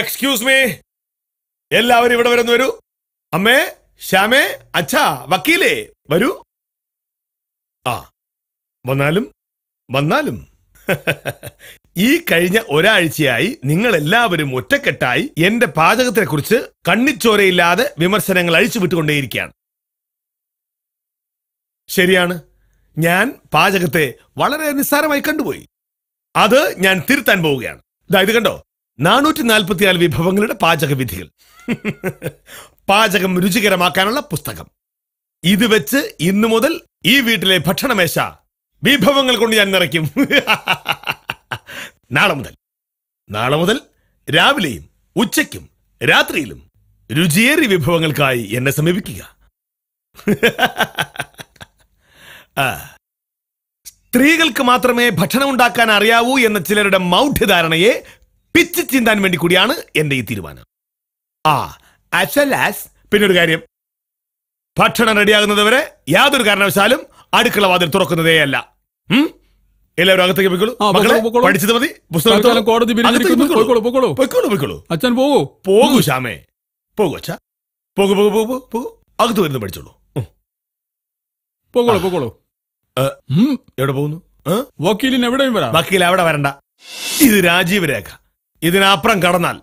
excuse me എല്ലാവരും ഇവിടെ വരുന്നു വരൂ അമ്മേ ശ്യാമേ അച്ഛാ വക്കീലേ വരൂ ആ വന്നാലും വന്നാലും ഈ കഴിഞ്ഞ ഒരാഴ്ചയായി നിങ്ങൾ എല്ലാവരും ഒറ്റക്കെട്ടായി എന്റെ കുറിച്ച് കണ്ണിച്ചോരയില്ലാതെ വിമർശനങ്ങൾ അഴിച്ചുവിട്ടുകൊണ്ടേയിരിക്കുകയാണ് ശരിയാണ് ഞാൻ പാചകത്തെ വളരെ നിസ്സാരമായി കണ്ടുപോയി അത് ഞാൻ തിരുത്താൻ പോവുകയാണ് ഇതാ ഇത് കണ്ടോ നാനൂറ്റി നാൽപ്പത്തിനാല് വിഭവങ്ങളുടെ പാചക വിധികൾ പാചകം രുചികരമാക്കാനുള്ള പുസ്തകം ഇത് വെച്ച് ഇന്നു മുതൽ ഈ വീട്ടിലെ ഭക്ഷണമേശ വിഭവങ്ങൾ കൊണ്ട് ഞാൻ നിറയ്ക്കും നാളെ മുതൽ നാളെ മുതൽ രാവിലെയും ഉച്ചയ്ക്കും രാത്രിയിലും രുചിയേറി വിഭവങ്ങൾക്കായി എന്നെ സമീപിക്കുക സ്ത്രീകൾക്ക് മാത്രമേ ഭക്ഷണം ഉണ്ടാക്കാൻ അറിയാവൂ എന്ന ചിലരുടെ മൗഢ്യധാരണയെ പിച്ച് ചിന്താൻ വേണ്ടി കൂടിയാണ് എന്റെ ഈ തീരുമാനം ആ ആസ് വെൽ ആസ് പിന്നൊരു കാര്യം ഭക്ഷണം റെഡിയാകുന്നത് യാതൊരു കാരണവശാലും അടുക്കള വാതിൽ തുറക്കുന്നതേ അല്ല എല്ലാവരും അകത്തേക്ക് പോയിക്കോളൂ പഠിച്ചത് മതി പുസ്തകം കോടതി അച്ഛൻ പോകൂ പോകൂ ശ്യാമേ പോകൂ അച്ഛ പോകൂ പോകൂ പോകൂ പോകൂ അകത്ത് വരുന്നു പഠിച്ചോളൂ പോകോളൂ പോകോളൂ എവിടെ പോകുന്നു വക്കീലിന് എവിടെയും വരാം വക്കീൽ അവിടെ വരണ്ട ഇത് രാജീവ് രേഖ ഇതിനപ്പുറം കടന്നാൽ